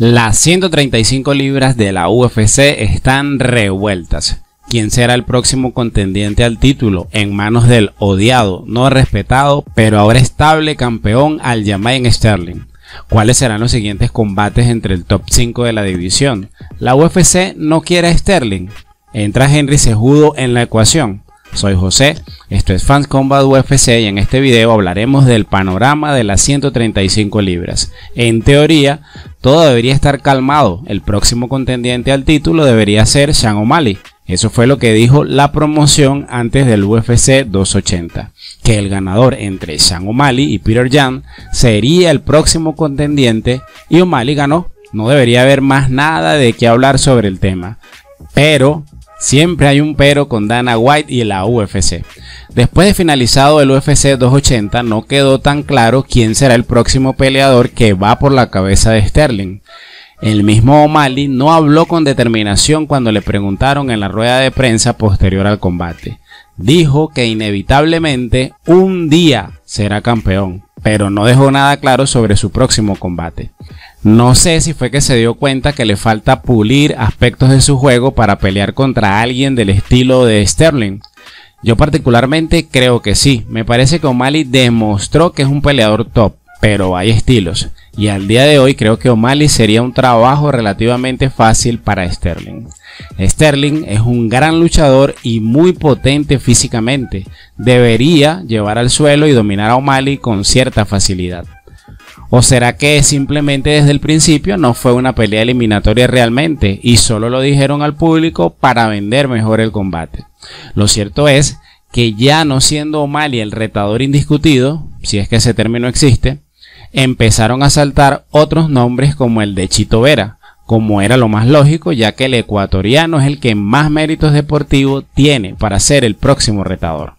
Las 135 libras de la UFC están revueltas. ¿Quién será el próximo contendiente al título en manos del odiado, no respetado, pero ahora estable campeón al Aljamain Sterling? ¿Cuáles serán los siguientes combates entre el top 5 de la división? ¿La UFC no quiere a Sterling? ¿Entra Henry Sejudo en la ecuación? Soy José, esto es Fans Combat UFC y en este video hablaremos del panorama de las 135 libras. En teoría, todo debería estar calmado. El próximo contendiente al título debería ser Sean O'Malley. Eso fue lo que dijo la promoción antes del UFC 280, que el ganador entre Sean O'Malley y Peter Jan sería el próximo contendiente y O'Malley ganó. No debería haber más nada de qué hablar sobre el tema. Pero Siempre hay un pero con Dana White y la UFC. Después de finalizado el UFC 280 no quedó tan claro quién será el próximo peleador que va por la cabeza de Sterling. El mismo O'Malley no habló con determinación cuando le preguntaron en la rueda de prensa posterior al combate. Dijo que inevitablemente un día será campeón, pero no dejó nada claro sobre su próximo combate. No sé si fue que se dio cuenta que le falta pulir aspectos de su juego para pelear contra alguien del estilo de Sterling. Yo particularmente creo que sí. Me parece que O'Malley demostró que es un peleador top, pero hay estilos. Y al día de hoy creo que O'Malley sería un trabajo relativamente fácil para Sterling. Sterling es un gran luchador y muy potente físicamente. Debería llevar al suelo y dominar a O'Malley con cierta facilidad. ¿O será que simplemente desde el principio no fue una pelea eliminatoria realmente y solo lo dijeron al público para vender mejor el combate? Lo cierto es que ya no siendo O'Malley el retador indiscutido, si es que ese término existe, empezaron a saltar otros nombres como el de Chito Vera, como era lo más lógico ya que el ecuatoriano es el que más méritos deportivos tiene para ser el próximo retador.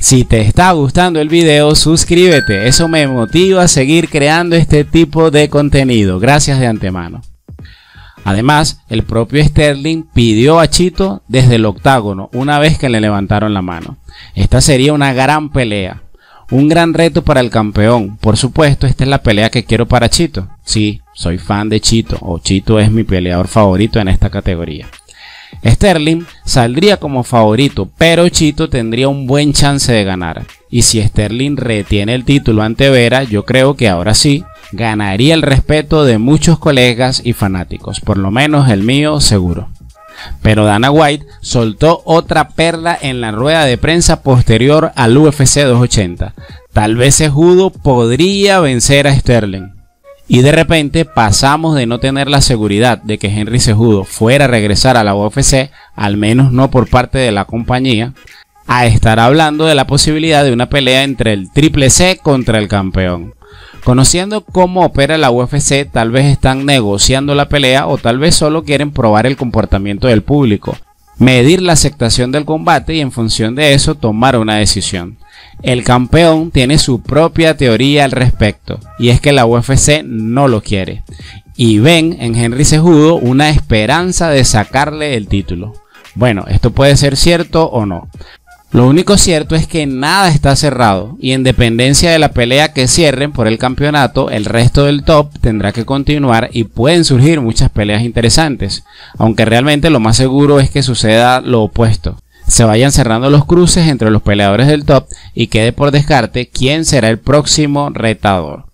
Si te está gustando el video, suscríbete. Eso me motiva a seguir creando este tipo de contenido. Gracias de antemano. Además, el propio Sterling pidió a Chito desde el octágono una vez que le levantaron la mano. Esta sería una gran pelea. Un gran reto para el campeón. Por supuesto, esta es la pelea que quiero para Chito. Sí, soy fan de Chito o Chito es mi peleador favorito en esta categoría. Sterling saldría como favorito, pero Chito tendría un buen chance de ganar. Y si Sterling retiene el título ante Vera, yo creo que ahora sí ganaría el respeto de muchos colegas y fanáticos, por lo menos el mío seguro. Pero Dana White soltó otra perla en la rueda de prensa posterior al UFC 280. Tal vez judo podría vencer a Sterling. Y de repente pasamos de no tener la seguridad de que Henry Sejudo fuera a regresar a la UFC, al menos no por parte de la compañía, a estar hablando de la posibilidad de una pelea entre el Triple C contra el campeón. Conociendo cómo opera la UFC, tal vez están negociando la pelea o tal vez solo quieren probar el comportamiento del público, medir la aceptación del combate y en función de eso tomar una decisión. El campeón tiene su propia teoría al respecto, y es que la UFC no lo quiere, y ven en Henry Sejudo una esperanza de sacarle el título. Bueno, esto puede ser cierto o no. Lo único cierto es que nada está cerrado y en dependencia de la pelea que cierren por el campeonato, el resto del top tendrá que continuar y pueden surgir muchas peleas interesantes, aunque realmente lo más seguro es que suceda lo opuesto se vayan cerrando los cruces entre los peleadores del top y quede por descarte quién será el próximo retador.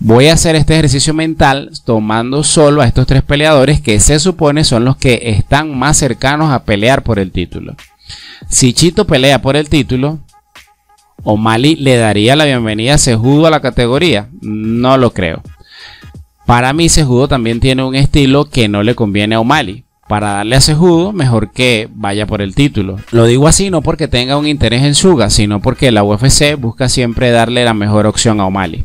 Voy a hacer este ejercicio mental tomando solo a estos tres peleadores que se supone son los que están más cercanos a pelear por el título. Si Chito pelea por el título, O'Malley le daría la bienvenida a Sejudo a la categoría. No lo creo. Para mí Sejudo también tiene un estilo que no le conviene a O'Malley para darle a ese mejor que vaya por el título. Lo digo así no porque tenga un interés en Suga, sino porque la UFC busca siempre darle la mejor opción a O'Malley.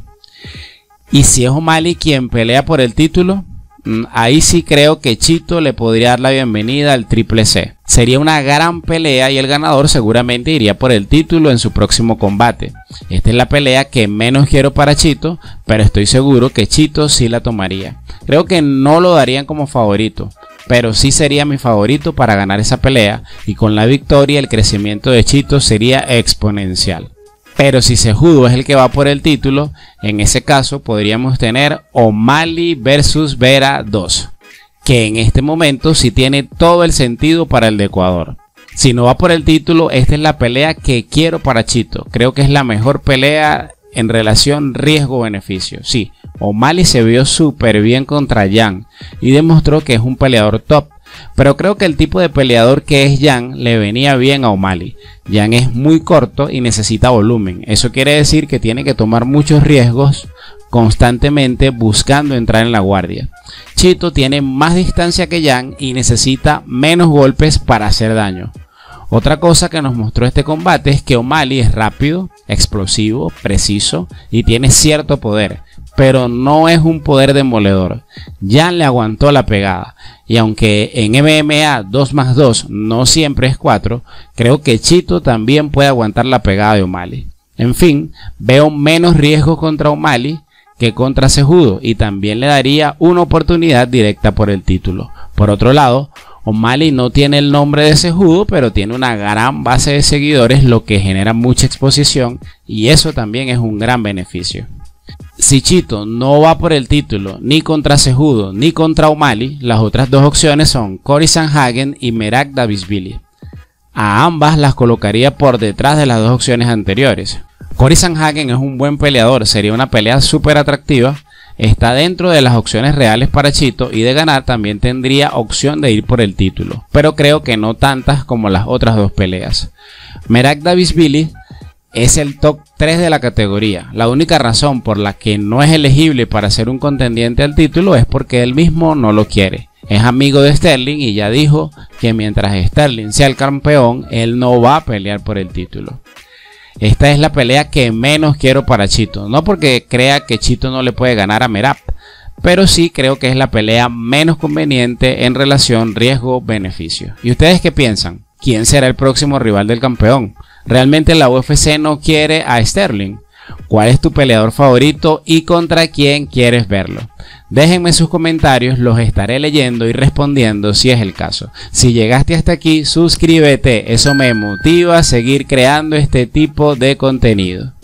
Y si es O'Malley quien pelea por el título, mm, ahí sí creo que Chito le podría dar la bienvenida al Triple C. Sería una gran pelea y el ganador seguramente iría por el título en su próximo combate. Esta es la pelea que menos quiero para Chito, pero estoy seguro que Chito sí la tomaría. Creo que no lo darían como favorito, pero sí sería mi favorito para ganar esa pelea y con la victoria el crecimiento de Chito sería exponencial. Pero si Sejudo es el que va por el título, en ese caso podríamos tener O'Malley versus Vera 2, que en este momento sí tiene todo el sentido para el de Ecuador. Si no va por el título, esta es la pelea que quiero para Chito. Creo que es la mejor pelea en relación riesgo-beneficio. Sí, O'Malley se vio súper bien contra Yang y demostró que es un peleador top, pero creo que el tipo de peleador que es Yang le venía bien a O'Malley. Yang es muy corto y necesita volumen, eso quiere decir que tiene que tomar muchos riesgos constantemente buscando entrar en la guardia. Chito tiene más distancia que Yang y necesita menos golpes para hacer daño. Otra cosa que nos mostró este combate es que O'Malley es rápido, explosivo, preciso y tiene cierto poder pero no es un poder demoledor. Ya le aguantó la pegada. Y aunque en MMA 2 más 2 no siempre es 4, creo que Chito también puede aguantar la pegada de Omali. En fin, veo menos riesgo contra Omali que contra Sejudo y también le daría una oportunidad directa por el título. Por otro lado, Omali no tiene el nombre de Sejudo, pero tiene una gran base de seguidores, lo que genera mucha exposición y eso también es un gran beneficio si Chito no va por el título ni contra Sejudo ni contra O'Malley, las otras dos opciones son Cory Sanhagen y Merak Davisvili. A ambas las colocaría por detrás de las dos opciones anteriores. Cory Sanhagen es un buen peleador, sería una pelea súper atractiva. Está dentro de las opciones reales para Chito y de ganar también tendría opción de ir por el título, pero creo que no tantas como las otras dos peleas. Merak Billy es el top 3 de la categoría. La única razón por la que no es elegible para ser un contendiente al título es porque él mismo no lo quiere. Es amigo de Sterling y ya dijo que mientras Sterling sea el campeón, él no va a pelear por el título. Esta es la pelea que menos quiero para Chito. No porque crea que Chito no le puede ganar a Merap, pero sí creo que es la pelea menos conveniente en relación riesgo-beneficio. ¿Y ustedes qué piensan? ¿Quién será el próximo rival del campeón? Realmente la UFC no quiere a Sterling. ¿Cuál es tu peleador favorito y contra quién quieres verlo? Déjenme sus comentarios, los estaré leyendo y respondiendo si es el caso. Si llegaste hasta aquí, suscríbete, eso me motiva a seguir creando este tipo de contenido.